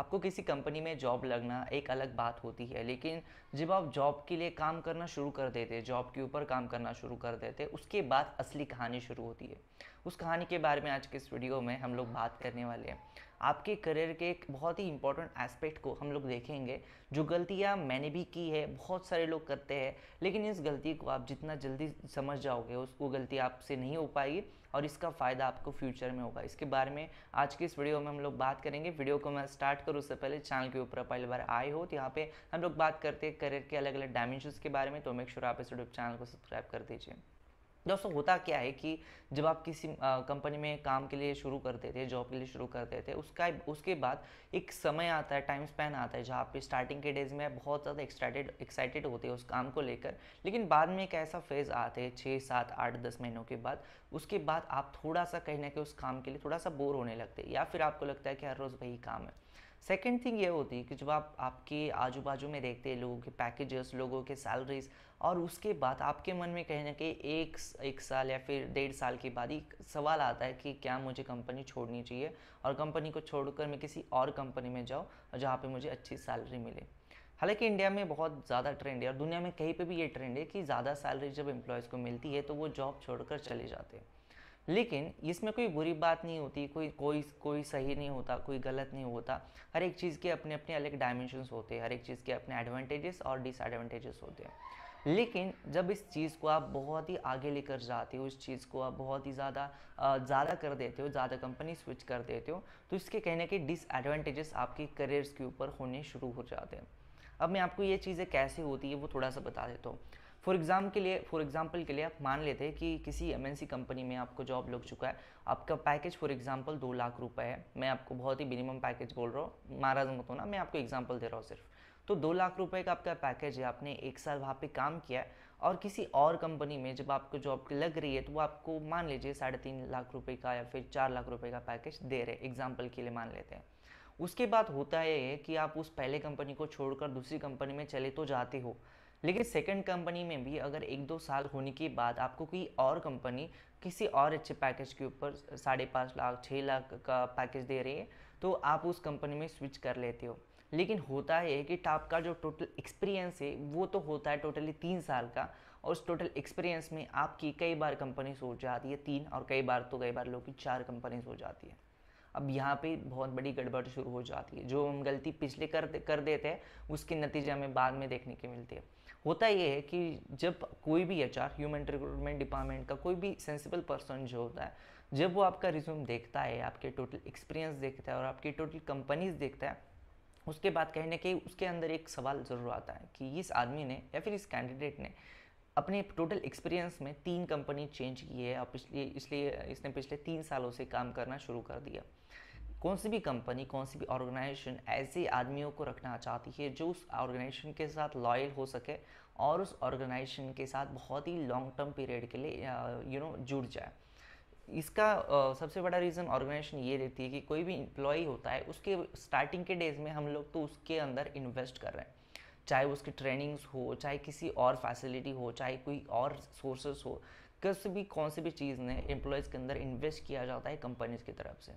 आपको किसी कंपनी में जॉब लगना एक अलग बात होती है लेकिन जब आप जॉब के लिए काम करना शुरू कर देते जॉब के ऊपर काम करना शुरू कर देते उसके बाद असली कहानी शुरू होती है उस कहानी के बारे में आज के इस वीडियो में हम लोग बात करने वाले हैं आपके करियर के एक बहुत ही इंपॉर्टेंट एस्पेक्ट को हम लोग देखेंगे जो गलतियाँ मैंने भी की है बहुत सारे लोग करते हैं लेकिन इस गलती को आप जितना जल्दी समझ जाओगे उस वो गलती आपसे नहीं हो पाएगी और इसका फ़ायदा आपको फ्यूचर में होगा इसके बारे में आज के इस वीडियो में हम लोग बात करेंगे वीडियो को मैं स्टार्ट करूँ उससे पहले चैनल के ऊपर पहली बार आए हो तो यहाँ पर हम लोग बात करते हैं करियर के अलग अलग डायमेंशन के बारे में तो मेक श्योर आप इस यूट्यूब चैनल को सब्सक्राइब कर दीजिए दोस्तों होता क्या है कि जब आप किसी कंपनी में काम के लिए शुरू करते थे जॉब के लिए शुरू करते थे उसका उसके बाद एक समय आता है टाइम स्पैन आता है जहाँ पे स्टार्टिंग के डेज में आप बहुत ज़्यादा एक्साइटेड एक्साइटेड होते हैं उस काम को लेकर लेकिन बाद में एक ऐसा फेज़ आते हैं छः सात आठ दस महीनों के बाद उसके बाद आप थोड़ा सा कहीं ना कहीं उस काम के लिए थोड़ा सा बोर होने लगते या फिर आपको लगता है कि हर रोज़ वही काम है सेकेंड थिंग ये होती है कि जब आप आपके आजू बाजू में देखते हैं लोगों के पैकेजेस लोगों के सैलरीज और उसके बाद आपके मन में कहीं ना कहीं एक एक साल या फिर डेढ़ साल के बाद ही सवाल आता है कि क्या मुझे कंपनी छोड़नी चाहिए और कंपनी को छोड़कर मैं किसी और कंपनी में जाऊँ जहाँ पर मुझे अच्छी सैलरी मिले हालांकि इंडिया में बहुत ज़्यादा ट्रेंड है और दुनिया में कहीं पर भी ये ट्रेंड है कि ज़्यादा सैलरी जब एम्प्लॉयज़ को मिलती है तो वो जॉब छोड़कर चले जाते हैं लेकिन इसमें कोई बुरी बात नहीं होती कोई कोई कोई सही नहीं होता कोई गलत नहीं होता हर एक चीज़ के अपने अपने अलग डायमेंशंस होते हैं हर एक चीज़ के अपने एडवांटेजेस और डिसएडवांटेजेस होते हैं लेकिन जब इस चीज़ को आप बहुत ही आगे लेकर जाते हो इस चीज़ को आप बहुत ही ज़्यादा ज़्यादा कर देते हो ज़्यादा कंपनी स्विच कर देते हो तो इसके कहने के डिसएडवांटेजेस आपके करियर्स के ऊपर होने शुरू हो जाते हैं अब मैं आपको ये चीज़ें कैसे होती है वो थोड़ा सा बता देता हूँ फॉर एग्ज़ाम के लिए फॉर एग्ज़ाम्पल के लिए आप मान लेते हैं कि किसी एम कंपनी में आपको जॉब लग चुका है आपका पैकेज फॉर एग्ज़ाम्पल दो लाख रुपए है मैं आपको बहुत ही मिनिमम पैकेज बोल रहा हूँ महाराज मत ना मैं आपको एग्जाम्पल दे रहा हूँ सिर्फ तो दो लाख रुपए का आपका पैकेज है आपने एक साल वहाँ पे काम किया है और किसी और कंपनी में जब आपको जॉब लग रही है तो वो आपको मान लीजिए साढ़े तीन लाख रुपए का या फिर चार लाख रुपए का पैकेज दे रहे एग्जाम्पल के लिए मान लेते हैं उसके बाद होता है कि आप उस पहले कंपनी को छोड़कर दूसरी कंपनी में चले तो जाते हो लेकिन सेकंड कंपनी में भी अगर एक दो साल होने के बाद आपको कोई और कंपनी किसी और अच्छे पैकेज के ऊपर साढ़े पाँच लाख छः लाख का पैकेज दे रही है तो आप उस कंपनी में स्विच कर लेते हो लेकिन होता है कि का जो टोटल एक्सपीरियंस है वो तो होता है टोटली तीन साल का और उस टोटल एक्सपीरियंस में आपकी कई बार कंपनीज हो जाती है तीन और कई बार तो कई बार लोग की चार कंपनीज हो जाती है अब यहाँ पे बहुत बड़ी गड़बड़ शुरू हो जाती है जो हम गलती पिछले कर कर देते हैं उसके नतीजे हमें बाद में देखने के मिलते हैं होता ये है कि जब कोई भी H R human recruitment department का कोई भी सेंसिबल पर्सन जो होता है जब वो आपका रिज्यूम देखता है आपके टोटल एक्सपीरियंस देखता है और आपकी टोटल कंपनीज देखता है उसके बाद कहीं ना कहीं उसके अंदर एक सवाल ज़रूर आता है कि इस आदमी ने या फिर इस कैंडिडेट ने अपने टोटल एक्सपीरियंस में तीन कंपनी चेंज की है और पिछले इसलिए इसने पिछले तीन सालों से काम करना शुरू कर दिया कौन सी भी कंपनी कौन सी भी ऑर्गेनाइजेशन ऐसे आदमियों को रखना चाहती है जो उस ऑर्गेनाइजेशन के साथ लॉयल हो सके और उस ऑर्गेनाइजेशन के साथ बहुत ही लॉन्ग टर्म पीरियड के लिए यू नो जुड़ जाए इसका सबसे बड़ा रीज़न ऑर्गेनाइजेशन ये देती है कि कोई भी इम्प्लॉई होता है उसके स्टार्टिंग के डेज में हम लोग तो उसके अंदर इन्वेस्ट कर रहे हैं चाहे उसकी ट्रेनिंग्स हो चाहे किसी और फैसिलिटी हो चाहे कोई और सोर्सेस हो किस भी कौन सी भी चीज़ ने एम्प्लॉयज़ के अंदर इन्वेस्ट किया जाता है कंपनीज़ की तरफ से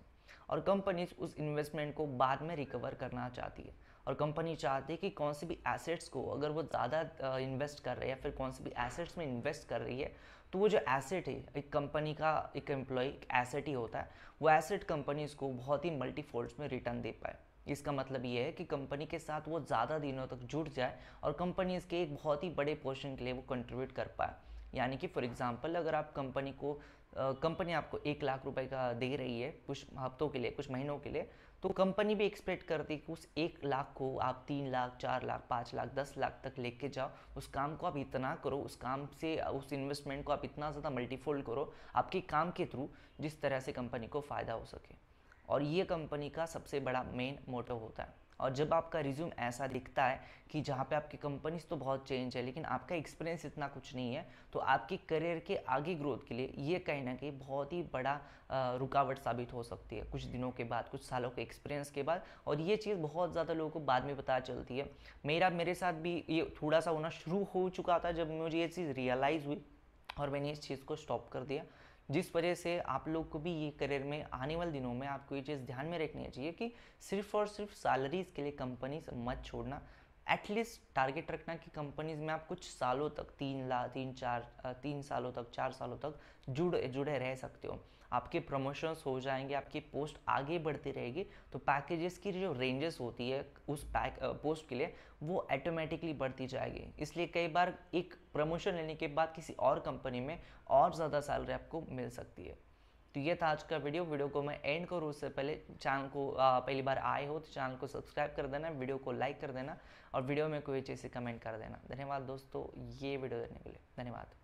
और कंपनीज उस इन्वेस्टमेंट को बाद में रिकवर करना चाहती है और कंपनी चाहती है कि कौन से भी एसेट्स को अगर वो ज़्यादा इन्वेस्ट कर रही है या फिर कौन से भी एसेट्स में इन्वेस्ट कर रही है तो वो जो एसेट है एक कंपनी का एक एम्प्लॉय एसेट ही होता है वो एसेट कंपनीज़ को बहुत ही मल्टीफोल्ड्स में रिटर्न दे पाए इसका मतलब ये है कि कंपनी के साथ वो ज़्यादा दिनों तक जुड़ जाए और कंपनी इसके एक बहुत ही बड़े पोर्शन के लिए वो कंट्रीब्यूट कर पाए यानी कि फॉर एग्जांपल अगर आप कंपनी को कंपनी आपको एक लाख रुपए का दे रही है कुछ हफ्तों के लिए कुछ महीनों के लिए तो कंपनी भी एक्सपेक्ट करती है कि उस एक लाख को आप तीन लाख चार लाख पाँच लाख दस लाख तक लेके जाओ उस काम को आप इतना करो उस काम से उस इन्वेस्टमेंट को आप इतना ज़्यादा मल्टीफोल्ड करो आपके काम के थ्रू जिस तरह से कंपनी को फ़ायदा हो सके और ये कंपनी का सबसे बड़ा मेन मोटिव होता है और जब आपका रिज्यूम ऐसा दिखता है कि जहाँ पे आपकी कंपनीज तो बहुत चेंज है लेकिन आपका एक्सपीरियंस इतना कुछ नहीं है तो आपकी करियर के आगे ग्रोथ के लिए ये कहीं ना कहीं बहुत ही बड़ा रुकावट साबित हो सकती है कुछ दिनों के बाद कुछ सालों के एक्सपीरियंस के बाद और ये चीज़ बहुत ज़्यादा लोगों को बाद में पता चलती है मेरा मेरे साथ भी ये थोड़ा सा होना शुरू हो चुका था जब मुझे ये चीज़ रियलाइज़ हुई और मैंने इस चीज़ को स्टॉप कर दिया जिस वजह से आप लोग को भी ये करियर में आने वाले दिनों में आपको ये चीज़ ध्यान में रखनी चाहिए कि सिर्फ और सिर्फ सैलरीज के लिए कंपनीज मत छोड़ना एटलीस्ट टारगेट रखना कि कंपनीज में आप कुछ सालों तक तीन ला तीन चार तीन सालों तक चार सालों तक जुड़ जुड़े रह सकते हो आपके प्रमोशंस हो जाएंगे आपकी पोस्ट आगे बढ़ती रहेगी तो पैकेजेस की जो रेंजेस होती है उस पैक पोस्ट के लिए वो ऑटोमेटिकली बढ़ती जाएगी इसलिए कई बार एक प्रमोशन लेने के बाद किसी और कंपनी में और ज़्यादा सैलरी आपको मिल सकती है तो ये था आज का वीडियो वीडियो को मैं एंड करूँ उससे पहले चैनल को आ, पहली बार आए हो तो चैनल को सब्सक्राइब कर देना वीडियो को लाइक कर देना और वीडियो में कोई चीज़ कमेंट कर देना धन्यवाद दोस्तों ये वीडियो देखने के लिए धन्यवाद